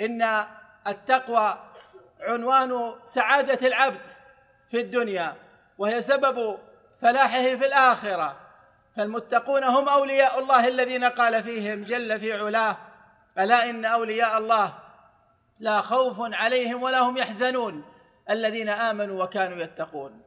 ان التقوى عنوان سعاده العبد في الدنيا وهي سبب فلاحه في الاخره فالمتقون هم اولياء الله الذين قال فيهم جل في علاه الا ان اولياء الله لا خوف عليهم ولا هم يحزنون الذين امنوا وكانوا يتقون